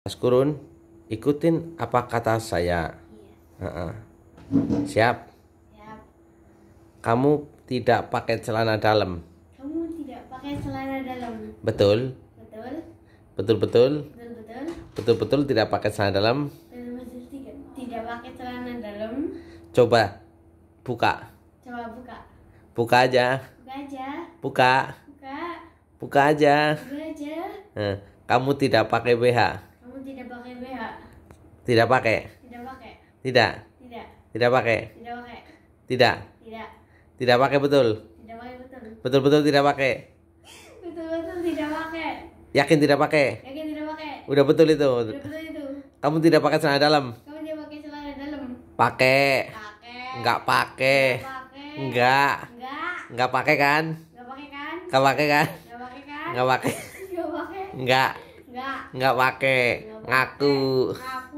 Mas Kurun, ikutin apa kata saya. Iya. Uh -uh. Siap? Siap. Kamu tidak pakai celana dalam. Kamu tidak pakai celana dalam. Betul. Betul. Betul betul. Betul betul. Betul betul tidak pakai celana dalam. Betul betul tidak, tidak pakai celana dalam. Coba buka. Coba buka. Buka aja. Buka aja. Buka. Buka. Buka aja. Buka aja. Nah, kamu tidak pakai BH. Tidak pakai BH. Tidak pakai. Tidak pakai. Tidak. Tidak. Tidak pakai. Tidak pakai. Tidak. Tidak. Tidak pakai betul. Tidak pakai betul. Betul-betul tidak pakai. Betul-betul tidak pakai. Yakin tidak pakai? Yakin tidak pakai. Udah betul itu. Udah betul itu. Kamu tidak pakai celana dalam. Kamu tidak pakai celana dalam. Pakai. Pakai. Enggak pakai. Enggak. Enggak. Enggak pakai kan? Enggak pakai kan? Enggak pakai kan? Enggak pakai kan? Enggak pakai. Enggak. Enggak. Enggak pakai. Ngaku. Ngaku.